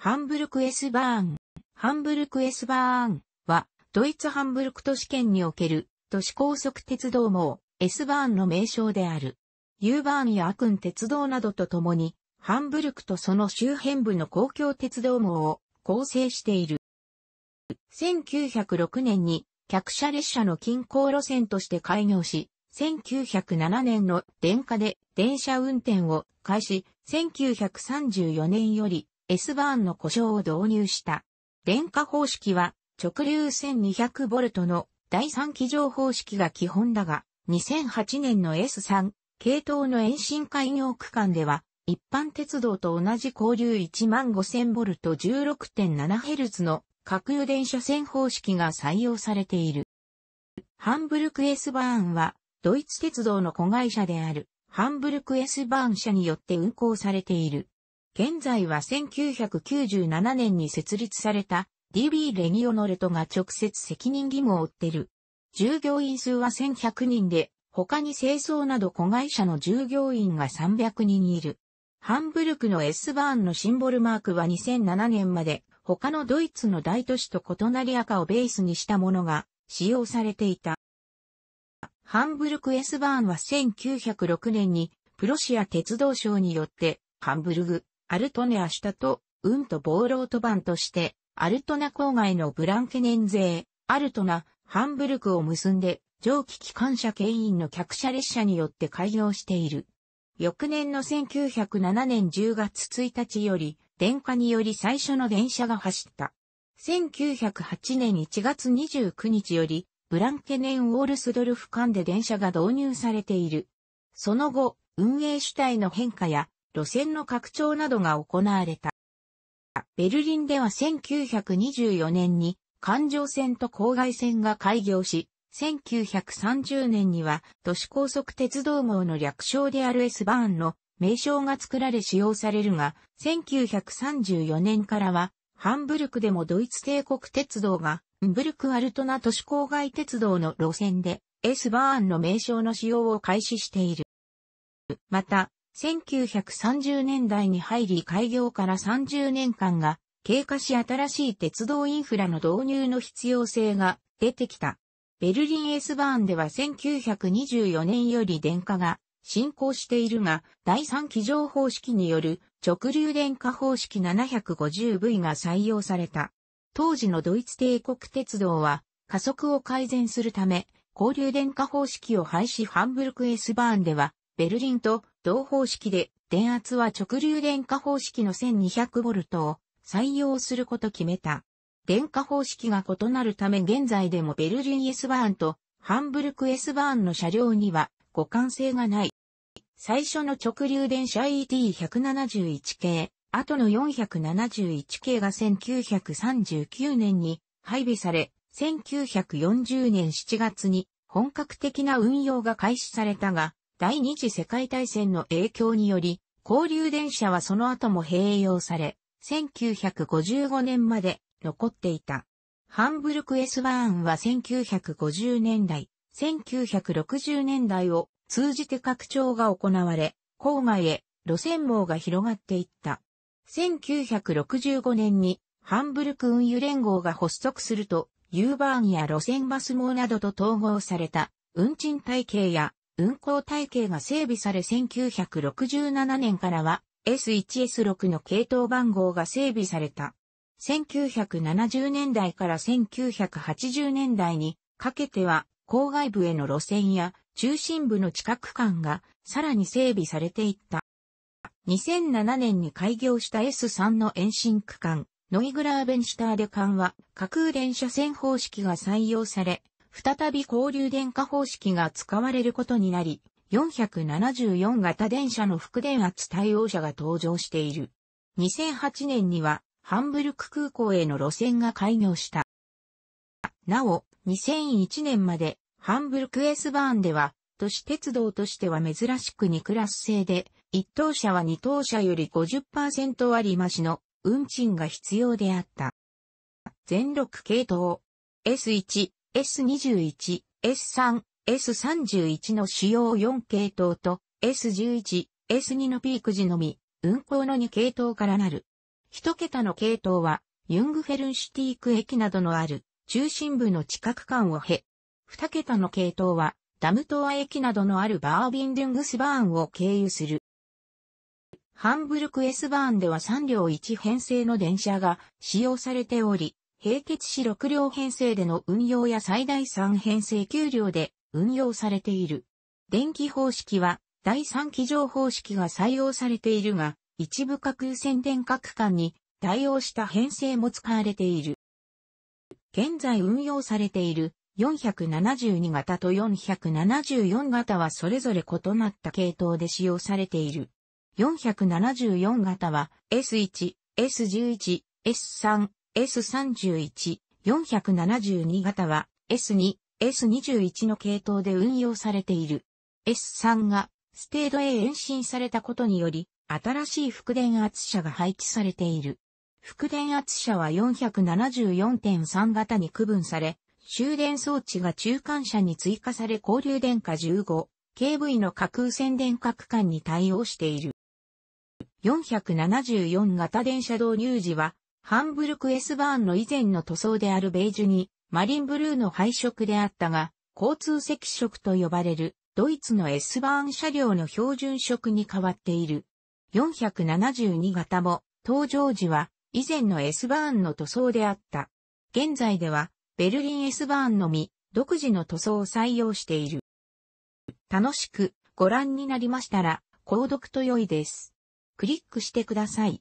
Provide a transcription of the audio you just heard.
ハンブルク・エスバーン。ハンブルク・エスバーンは、ドイツハンブルク都市圏における都市高速鉄道網、エスバーンの名称である。ユーバーンやアクン鉄道などとともに、ハンブルクとその周辺部の公共鉄道網を構成している。1906年に客車列車の近郊路線として開業し、1907年の電化で電車運転を開始、1934年より S バーンの故障を導入した。電化方式は直流 1200V の第3基上方式が基本だが、2008年の S3 系統の延伸開業区間では、一般鉄道と同じ交流 15000V16.7Hz の各油電車線方式が採用されている。ハンブルク S バーンは、ドイツ鉄道の子会社である、ハンブルク S バーン社によって運行されている。現在は1997年に設立された DB レニオノレトが直接責任義務を負ってる。従業員数は1100人で、他に清掃など子会社の従業員が300人いる。ハンブルクの S バーンのシンボルマークは2007年まで他のドイツの大都市と異なり赤をベースにしたものが使用されていた。ハンブルク S バーンは1906年にプロシア鉄道省によってハンブルグアルトネアシタと、ウントボーロート版として、アルトナ郊外のブランケネン勢、アルトナ、ハンブルクを結んで、蒸気機関車牽引の客車列車によって開業している。翌年の1907年10月1日より、電化により最初の電車が走った。1908年1月29日より、ブランケネン・ウォールスドルフ間で電車が導入されている。その後、運営主体の変化や路線の拡張などが行われた。ベルリンでは1924年に環状線と郊外線が開業し、1930年には都市高速鉄道網の略称である S バーンの名称が作られ使用されるが、1934年からはハンブルクでもドイツ帝国鉄道がブルクアルトナ都市郊外鉄道の路線で S バーンの名称の使用を開始している。また、1930年代に入り開業から30年間が経過し新しい鉄道インフラの導入の必要性が出てきた。ベルリンエースバーンでは1924年より電化が進行しているが、第3機乗方式による直流電化方式 750V が採用された。当時のドイツ帝国鉄道は加速を改善するため、交流電化方式を廃止ハンブルク S バーンでは、ベルリンと同方式で、電圧は直流電化方式の 1200V を採用すること決めた。電化方式が異なるため現在でもベルリン S バーンとハンブルク S バーンの車両には互換性がない。最初の直流電車 ET171 系、後の471系が1939年に配備され、1940年7月に本格的な運用が開始されたが、第二次世界大戦の影響により、交流電車はその後も併用され、1955年まで残っていた。ハンブルク s ンは1950年代、1960年代を通じて拡張が行われ、郊外へ路線網が広がっていった。1965年にハンブルク運輸連合が発足すると、ユーバーンや路線バス網などと統合された運賃体系や運行体系が整備され1967年からは S1S6 の系統番号が整備された。1970年代から1980年代にかけては郊外部への路線や中心部の地下区間がさらに整備されていった。2007年に開業した S3 の延伸区間、ノイグラーベンシュターで間は架空連車線方式が採用され、再び交流電化方式が使われることになり、474型電車の副電圧対応車が登場している。2008年には、ハンブルク空港への路線が開業した。なお、2001年まで、ハンブルクエスバーンでは、都市鉄道としては珍しく2クラス制で、1等車は2等車より50%割増しの運賃が必要であった。全6系統 S1、S21、S3、S31 の主要4系統と S11、S2 のピーク時のみ、運行の2系統からなる。一桁の系統は、ユングフェルンシティーク駅などのある中心部の近く間を経。二桁の系統は、ダムトア駅などのあるバービンデュングスバーンを経由する。ハンブルク S バーンでは3両1編成の電車が使用されており、平結し6両編成での運用や最大3編成9両で運用されている。電気方式は第3機乗方式が採用されているが、一部架空線電化区間に対応した編成も使われている。現在運用されている472型と474型はそれぞれ異なった系統で使用されている。474型は S1、S11、S3、S31、472型は S2、S21 の系統で運用されている。S3 がステードへ延伸されたことにより、新しい副電圧車が配置されている。副電圧車は474.3型に区分され、終電装置が中間車に追加され交流電化 15KV の架空線電化区間に対応している。474型電車導入時はハンブルク・ S バーンの以前の塗装であるベージュに、マリンブルーの配色であったが、交通赤色と呼ばれる、ドイツの S バーン車両の標準色に変わっている。472型も、登場時は、以前の S バーンの塗装であった。現在では、ベルリン S バーンのみ、独自の塗装を採用している。楽しくご覧になりましたら、購読と良いです。クリックしてください。